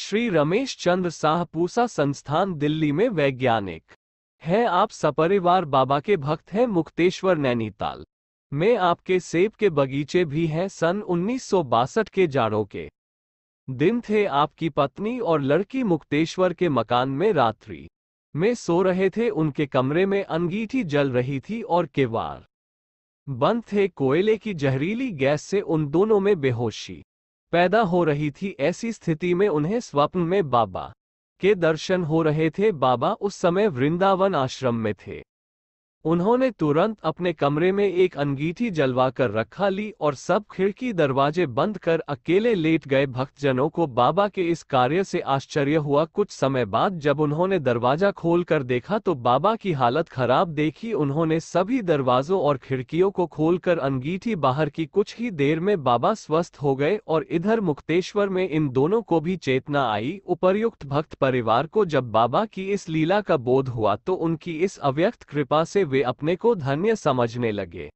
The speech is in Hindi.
श्री रमेश चंद्र साह पूसा संस्थान दिल्ली में वैज्ञानिक हैं आप सपरिवार बाबा के भक्त हैं मुक्तेश्वर नैनीताल में आपके सेब के बगीचे भी हैं सन उन्नीस के जाड़ों के दिन थे आपकी पत्नी और लड़की मुक्तेश्वर के मकान में रात्रि में सो रहे थे उनके कमरे में अनगीठी जल रही थी और केवार बंद थे कोयले की जहरीली गैस से उन दोनों में बेहोशी पैदा हो रही थी ऐसी स्थिति में उन्हें स्वप्न में बाबा के दर्शन हो रहे थे बाबा उस समय वृंदावन आश्रम में थे उन्होंने तुरंत अपने कमरे में एक अनगीठी जलवाकर रखा ली और सब खिड़की दरवाजे बंद कर अकेले लेट गए भक्तजनों को बाबा के इस कार्य से आश्चर्य हुआ कुछ समय बाद जब उन्होंने दरवाजा खोलकर देखा तो बाबा की हालत खराब देखी उन्होंने सभी दरवाजों और खिड़कियों को खोलकर अनगीठी बाहर की कुछ ही देर में बाबा स्वस्थ हो गए और इधर मुक्तेश्वर में इन दोनों को भी चेतना आई उपर्युक्त भक्त परिवार को जब बाबा की इस लीला का बोध हुआ तो उनकी इस अव्यक्त कृपा से वे अपने को धन्य समझने लगे